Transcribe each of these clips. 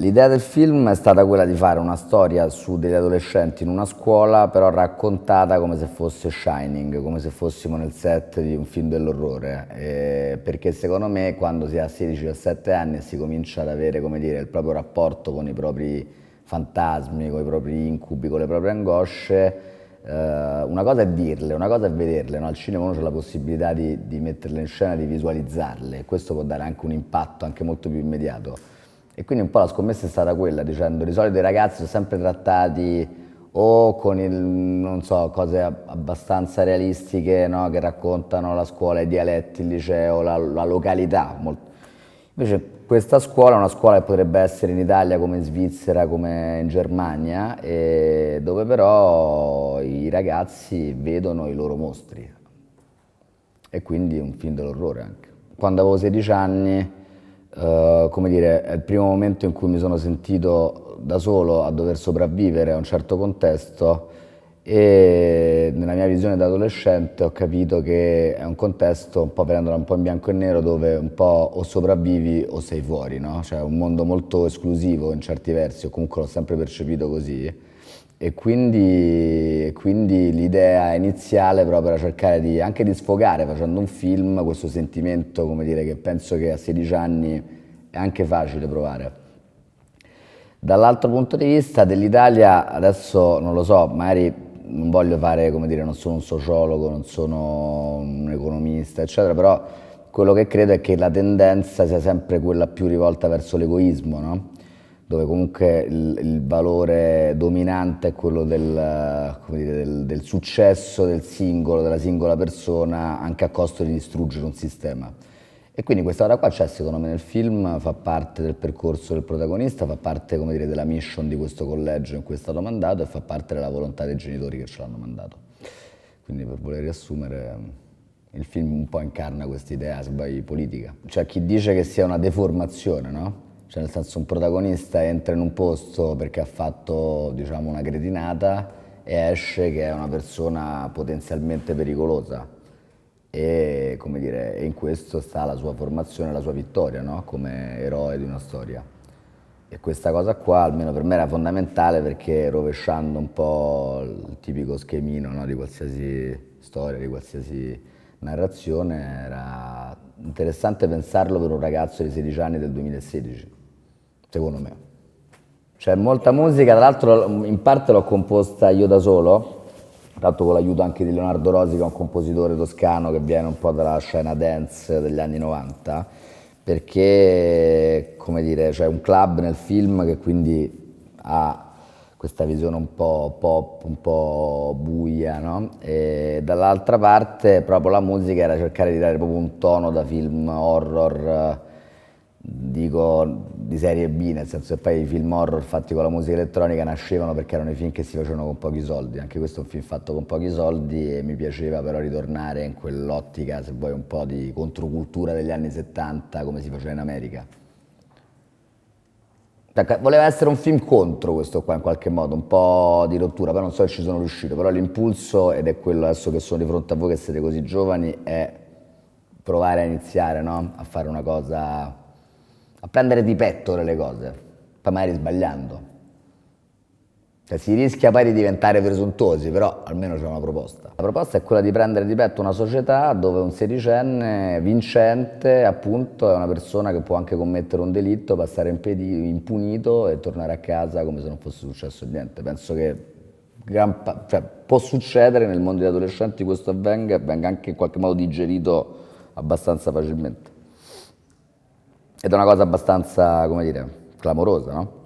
L'idea del film è stata quella di fare una storia su degli adolescenti in una scuola, però raccontata come se fosse Shining, come se fossimo nel set di un film dell'orrore, eh, perché secondo me quando si ha 16-17 anni e si comincia ad avere dire, il proprio rapporto con i propri fantasmi, con i propri incubi, con le proprie angosce, eh, una cosa è dirle, una cosa è vederle, no? al cinema uno ha la possibilità di, di metterle in scena, di visualizzarle, questo può dare anche un impatto anche molto più immediato. E quindi un po' la scommessa è stata quella, dicendo di solito i ragazzi sono sempre trattati o con il, non so, cose abbastanza realistiche no? che raccontano la scuola, i dialetti, il liceo, la, la località. Molto. Invece questa scuola è una scuola che potrebbe essere in Italia come in Svizzera, come in Germania, dove però i ragazzi vedono i loro mostri. E quindi è un film dell'orrore anche. Quando avevo 16 anni come dire, è il primo momento in cui mi sono sentito da solo a dover sopravvivere a un certo contesto e nella mia visione da adolescente ho capito che è un contesto, un po' prendendola un po' in bianco e nero, dove un po' o sopravvivi o sei fuori, no? Cioè un mondo molto esclusivo in certi versi, o comunque l'ho sempre percepito così. E quindi, quindi l'idea iniziale proprio era cercare di, anche di sfogare facendo un film questo sentimento, come dire, che penso che a 16 anni è anche facile provare. Dall'altro punto di vista dell'Italia, adesso non lo so, magari non voglio fare, come dire, non sono un sociologo, non sono un economista, eccetera, però quello che credo è che la tendenza sia sempre quella più rivolta verso l'egoismo, no? dove comunque il, il, valore dominante è quello del, dire, del, del successo del singolo, della singola persona, anche a costo di distruggere un sistema. E quindi questa ora qua c'è cioè, secondo me nel film, fa parte del percorso del protagonista, fa parte come dire, della mission di questo collegio in cui è stato mandato e fa parte della volontà dei genitori che ce l'hanno mandato. Quindi per voler riassumere, il film un po' incarna questa idea sbagli politica. C'è cioè, chi dice che sia una deformazione, no? Cioè nel senso un protagonista entra in un posto perché ha fatto diciamo, una cretinata e esce che è una persona potenzialmente pericolosa e come dire, in questo sta la sua formazione, la sua vittoria no? come eroe di una storia. E questa cosa qua almeno per me era fondamentale perché rovesciando un po' il tipico schemino no? di qualsiasi storia, di qualsiasi narrazione, era interessante pensarlo per un ragazzo di 16 anni del 2016, secondo me. C'è molta musica, tra l'altro in parte l'ho composta io da solo, tanto con l'aiuto anche di Leonardo Rosi che è un compositore toscano che viene un po' dalla scena dance degli anni 90 perché come dire c'è un club nel film che quindi ha questa visione un po' pop, un po' buia, no? E dall'altra parte proprio la musica era cercare di dare proprio un tono da film horror dico di serie B, nel senso che poi i film horror fatti con la musica elettronica nascevano perché erano i film che si facevano con pochi soldi, anche questo è un film fatto con pochi soldi e mi piaceva però ritornare in quell'ottica, se vuoi, un po' di controcultura degli anni 70 come si faceva in America. Voleva essere un film contro questo qua in qualche modo, un po' di rottura, però non so se ci sono riuscito, però l'impulso, ed è quello adesso che sono di fronte a voi che siete così giovani, è provare a iniziare no? a fare una cosa a prendere di petto le cose, magari sbagliando. Cioè, si rischia poi di diventare presuntuosi, però almeno c'è una proposta. La proposta è quella di prendere di petto una società dove un sedicenne vincente, appunto, è una persona che può anche commettere un delitto, passare impunito e tornare a casa come se non fosse successo niente. Penso che cioè, può succedere nel mondo degli adolescenti questo avvenga e venga anche in qualche modo digerito abbastanza facilmente ed è una cosa abbastanza, come dire, clamorosa, no?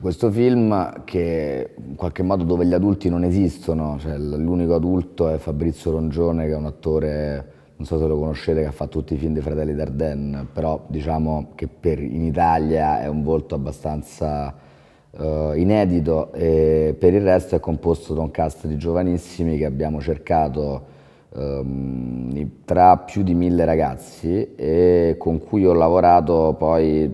Questo film che in qualche modo dove gli adulti non esistono, cioè l'unico adulto è Fabrizio Rongione che è un attore, non so se lo conoscete, che ha fatto tutti i film dei fratelli Dardenne, però diciamo che per, in Italia è un volto abbastanza uh, inedito e per il resto è composto da un cast di giovanissimi che abbiamo cercato ehm, tra più di mille ragazzi e con cui ho lavorato poi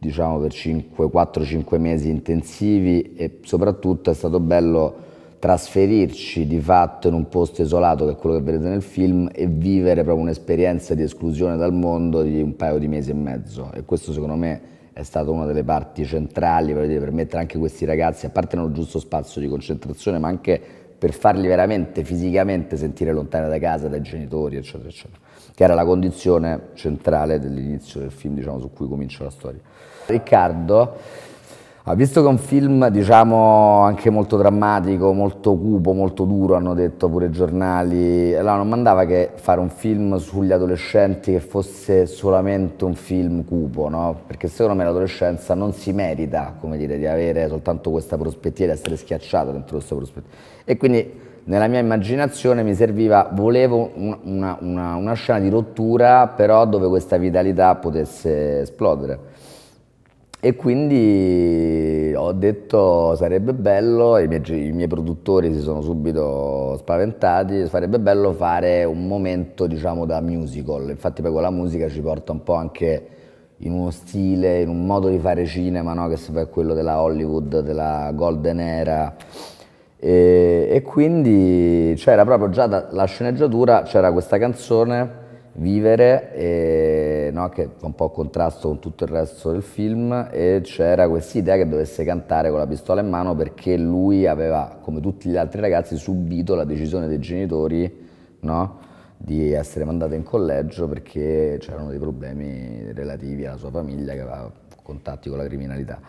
diciamo per 4-5 mesi intensivi e soprattutto è stato bello trasferirci di fatto in un posto isolato che è quello che vedete nel film e vivere proprio un'esperienza di esclusione dal mondo di un paio di mesi e mezzo e questo secondo me è stata una delle parti centrali per mettere anche questi ragazzi, a parte non giusto spazio di concentrazione, ma anche per farli veramente fisicamente sentire lontani da casa, dai genitori, eccetera, eccetera, che era la condizione centrale dell'inizio del film, diciamo, su cui comincia la storia. Riccardo Ah, visto che è un film diciamo anche molto drammatico, molto cupo, molto duro, hanno detto pure i giornali, allora eh, non mandava che fare un film sugli adolescenti che fosse solamente un film cupo, no? perché secondo me l'adolescenza non si merita come dire, di avere soltanto questa prospettiva, di essere schiacciata dentro questa prospettiva. E quindi nella mia immaginazione mi serviva, volevo una, una, una scena di rottura però dove questa vitalità potesse esplodere. E quindi ho detto sarebbe bello, i miei, i miei, produttori si sono subito spaventati, sarebbe bello fare un momento diciamo da musical, infatti poi con la musica ci porta un po' anche in uno stile, in un modo di fare cinema no? che si fa quello della Hollywood, della Golden Era e, e quindi c'era proprio già da, la sceneggiatura, c'era questa canzone vivere, e, no, che fa un po' contrasto con tutto il resto del film, e c'era questa idea che dovesse cantare con la pistola in mano perché lui aveva, come tutti gli altri ragazzi, subito la decisione dei genitori no, di essere mandato in collegio perché c'erano dei problemi relativi alla sua famiglia che aveva contatti con la criminalità.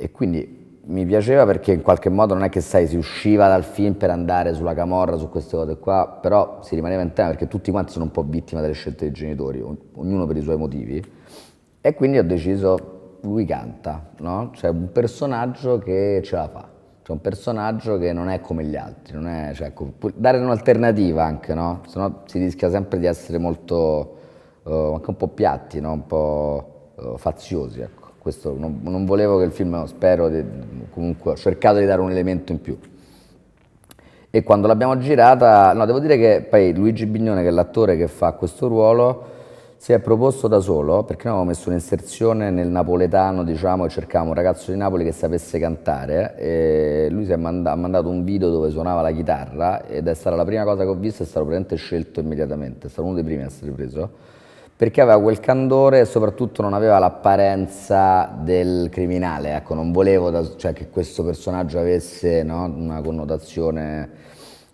E quindi mi piaceva perché in qualche modo non è che sai, si usciva dal film per andare sulla camorra, su queste cose qua, però si rimaneva in tema perché tutti quanti sono un po' vittime delle scelte dei genitori, ognuno per i suoi motivi. E quindi ho deciso, lui canta, no? Cioè un personaggio che ce la fa, cioè un personaggio che non è come gli altri, non è, cioè, ecco, dare un'alternativa anche, no? Sennò si rischia sempre di essere molto, eh, anche un po' piatti, no? Un po' eh, faziosi. Ecco questo non, non, volevo che il film, spero, di, comunque ho cercato di dare un elemento in più. E quando l'abbiamo girata, no, devo dire che poi Luigi Bignone, che è l'attore che fa questo ruolo, si è proposto da solo perché noi avevamo messo un'inserzione nel napoletano, diciamo, e cercavamo un ragazzo di Napoli che sapesse cantare. E lui si è manda mandato un video dove suonava la chitarra ed è stata la prima cosa che ho visto, è stato presente scelto immediatamente, è stato uno dei primi a essere preso perché aveva quel candore e soprattutto non aveva l'apparenza del criminale, ecco, non volevo da, cioè, che questo personaggio avesse no, una connotazione,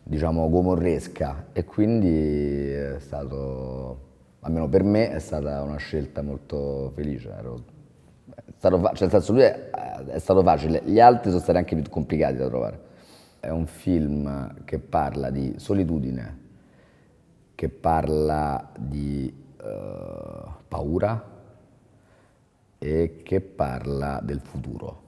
diciamo, gomorresca e quindi è stato, almeno per me, è stata una scelta molto felice, Ero, è stato, cioè, nel senso lui è, è stato facile, gli altri sono stati anche più complicati da trovare. È un film che parla di solitudine, che parla di eh, paura e che parla del futuro.